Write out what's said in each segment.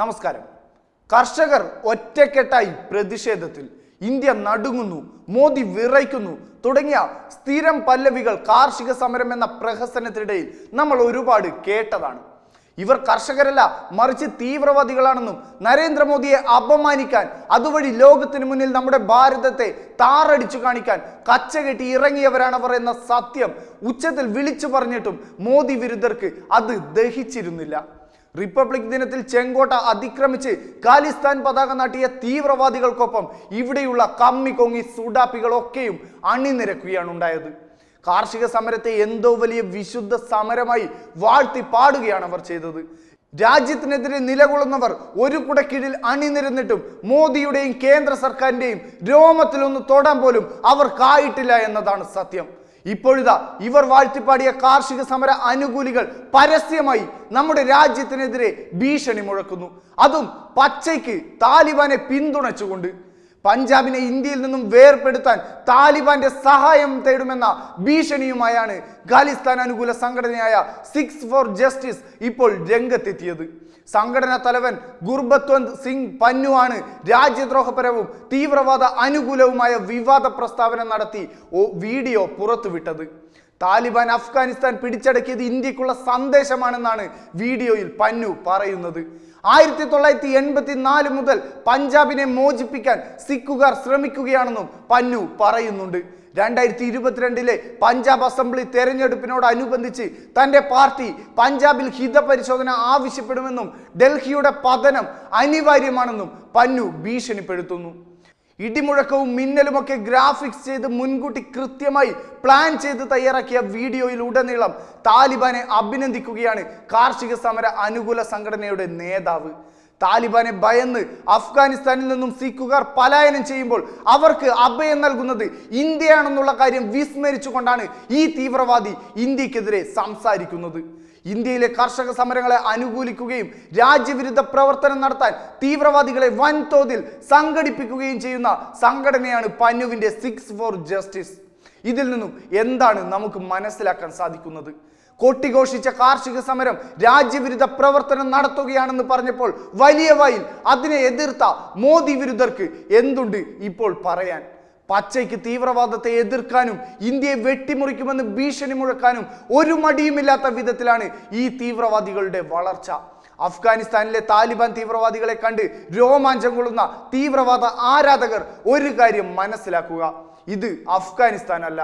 നമസ്കാരം കർഷകർ ഒറ്റക്കെട്ടായി പ്രതിഷേധത്തിൽ ഇന്ത്യ നടുങ്ങുന്നു മോദി വിറയ്ക്കുന്നു തുടങ്ങിയ സ്ഥിരം പല്ലവികൾ കാർഷിക സമരം എന്ന പ്രഹസനത്തിനിടയിൽ നമ്മൾ ഒരുപാട് കേട്ടതാണ് ഇവർ കർഷകരല്ല മറിച്ച് തീവ്രവാദികളാണെന്നും നരേന്ദ്രമോദിയെ അപമാനിക്കാൻ അതുവഴി ലോകത്തിന് മുന്നിൽ നമ്മുടെ ഭാരതത്തെ താറടിച്ചു കാണിക്കാൻ കച്ചകെട്ടി ഇറങ്ങിയവരാണ് അവർ എന്ന സത്യം ഉച്ചത്തിൽ വിളിച്ചു പറഞ്ഞിട്ടും മോദി വിരുദ്ധർക്ക് അത് ദഹിച്ചിരുന്നില്ല റിപ്പബ്ലിക് ദിനത്തിൽ ചെങ്കോട്ട അതിക്രമിച്ച് ഖാലിസ്ഥാൻ പതാക നാട്ടിയ തീവ്രവാദികൾക്കൊപ്പം ഇവിടെയുള്ള കമ്മി കൊങ്ങി സൂഡാപ്പികളൊക്കെയും അണിനിരക്കുകയാണ് ഉണ്ടായത് കാർഷിക സമരത്തെ എന്തോ വലിയ വിശുദ്ധ സമരമായി വാഴ്ത്തി പാടുകയാണ് അവർ ചെയ്തത് രാജ്യത്തിനെതിരെ നിലകൊള്ളുന്നവർ ഒരു കുടക്കീഴിൽ അണിനിരന്നിട്ടും മോദിയുടെയും കേന്ദ്ര സർക്കാരിൻ്റെയും രോമത്തിലൊന്ന് തൊടാൻ പോലും അവർക്കായിട്ടില്ല എന്നതാണ് സത്യം ഇപ്പോഴിതാ ഇവർ വാഴ്ത്തിപ്പാടിയ കാർഷിക സമര അനുകൂലികൾ പരസ്യമായി നമ്മുടെ രാജ്യത്തിനെതിരെ ഭീഷണി മുഴക്കുന്നു അതും പച്ചയ്ക്ക് താലിബാനെ പിന്തുണച്ചുകൊണ്ട് പഞ്ചാബിനെ ഇന്ത്യയിൽ നിന്നും വേർപെടുത്താൻ താലിബാന്റെ സഹായം തേടുമെന്ന ഭീഷണിയുമായാണ് ഖാലിസ്ഥാൻ അനുകൂല സംഘടനയായ സിക്സ് ഫോർ ജസ്റ്റിസ് ഇപ്പോൾ രംഗത്തെത്തിയത് സംഘടനാ തലവൻ ഗുർബത്വന്ത് സിംഗ് പന്നു ആണ് രാജ്യദ്രോഹപരവും തീവ്രവാദ അനുകൂലവുമായ വിവാദ പ്രസ്താവന നടത്തി വീഡിയോ പുറത്തുവിട്ടത് താലിബാൻ അഫ്ഗാനിസ്ഥാൻ പിടിച്ചടക്കിയത് ഇന്ത്യക്കുള്ള സന്ദേശമാണെന്നാണ് വീഡിയോയിൽ പന്നു പറയുന്നത് ആയിരത്തി തൊള്ളായിരത്തി എൺപത്തി നാല് മുതൽ പഞ്ചാബിനെ മോചിപ്പിക്കാൻ സിഖുകാർ ശ്രമിക്കുകയാണെന്നും പന്നു പറയുന്നുണ്ട് രണ്ടായിരത്തി ഇരുപത്തിരണ്ടിലെ പഞ്ചാബ് അസംബ്ലി തെരഞ്ഞെടുപ്പിനോടനുബന്ധിച്ച് തൻ്റെ പാർട്ടി പഞ്ചാബിൽ ഹിതപരിശോധന ആവശ്യപ്പെടുമെന്നും ഡൽഹിയുടെ പതനം അനിവാര്യമാണെന്നും പന്നു ഭീഷണിപ്പെടുത്തുന്നു ഇടിമുഴക്കവും മിന്നലുമൊക്കെ ഗ്രാഫിക്സ് ചെയ്ത് മുൻകൂട്ടി കൃത്യമായി പ്ലാൻ ചെയ്ത് തയ്യാറാക്കിയ വീഡിയോയിൽ ഉടനീളം താലിബാനെ അഭിനന്ദിക്കുകയാണ് കാർഷിക സമര അനുകൂല സംഘടനയുടെ നേതാവ് താലിബാനെ ഭയന്ന് അഫ്ഗാനിസ്ഥാനിൽ നിന്നും സിഖുകാർ പലായനം ചെയ്യുമ്പോൾ അവർക്ക് അഭയം നൽകുന്നത് ഇന്ത്യയാണെന്നുള്ള കാര്യം വിസ്മരിച്ചുകൊണ്ടാണ് ഈ തീവ്രവാദി ഇന്ത്യക്കെതിരെ സംസാരിക്കുന്നത് ഇന്ത്യയിലെ കർഷക സമരങ്ങളെ അനുകൂലിക്കുകയും രാജ്യവിരുദ്ധ പ്രവർത്തനം നടത്താൻ തീവ്രവാദികളെ വൻതോതിൽ സംഘടിപ്പിക്കുകയും ചെയ്യുന്ന സംഘടനയാണ് പന്നുവിൻ്റെ സിക്സ് ഫോർ ജസ്റ്റിസ് ഇതിൽ നിന്നും എന്താണ് നമുക്ക് മനസ്സിലാക്കാൻ സാധിക്കുന്നത് കൊട്ടിഘോഷിച്ച കാർഷിക സമരം രാജ്യവിരുദ്ധ പ്രവർത്തനം നടത്തുകയാണെന്ന് പറഞ്ഞപ്പോൾ വലിയ വായിൽ അതിനെ എതിർത്ത മോദി വിരുദ്ധർക്ക് എന്തുണ്ട് ഇപ്പോൾ പറയാൻ പച്ചയ്ക്ക് തീവ്രവാദത്തെ എതിർക്കാനും ഇന്ത്യയെ വെട്ടിമുറിക്കുമെന്ന് ഭീഷണി മുഴക്കാനും ഒരു മടിയുമില്ലാത്ത വിധത്തിലാണ് ഈ തീവ്രവാദികളുടെ വളർച്ച അഫ്ഗാനിസ്ഥാനിലെ താലിബാൻ തീവ്രവാദികളെ കണ്ട് രോമാഞ്ചം കൊള്ളുന്ന തീവ്രവാദ ആരാധകർ ഒരു കാര്യം മനസ്സിലാക്കുക ഇത് അഫ്ഗാനിസ്ഥാനല്ല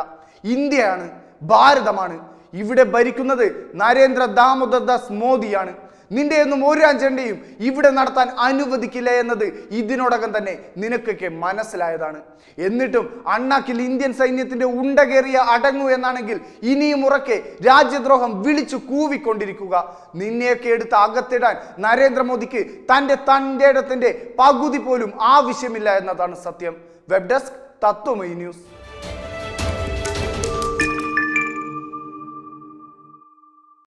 ഇന്ത്യയാണ് ഭാരതമാണ് ഇവിടെ ഭരിക്കുന്നത് നരേന്ദ്ര ദാമോദർ ദാസ് മോദിയാണ് നിന്റെയൊന്നും ഒരു അജണ്ടയും ഇവിടെ നടത്താൻ അനുവദിക്കില്ല എന്നത് ഇതിനോടകം തന്നെ നിനക്കൊക്കെ മനസ്സിലായതാണ് എന്നിട്ടും അണ്ണാക്കിൽ ഇന്ത്യൻ സൈന്യത്തിന്റെ ഉണ്ടകേറിയ അടങ്ങൂ എന്നാണെങ്കിൽ ഇനിയും ഉറക്കെ രാജ്യദ്രോഹം വിളിച്ചു കൂവിക്കൊണ്ടിരിക്കുക നിന്നെയൊക്കെ എടുത്ത് അകത്തിടാൻ നരേന്ദ്രമോദിക്ക് തൻ്റെ തൻ്റെ ഇടത്തിൻ്റെ പകുതി പോലും ആവശ്യമില്ല എന്നതാണ് സത്യം വെബ് ഡെസ്ക് തത്വമൈ ന്യൂസ്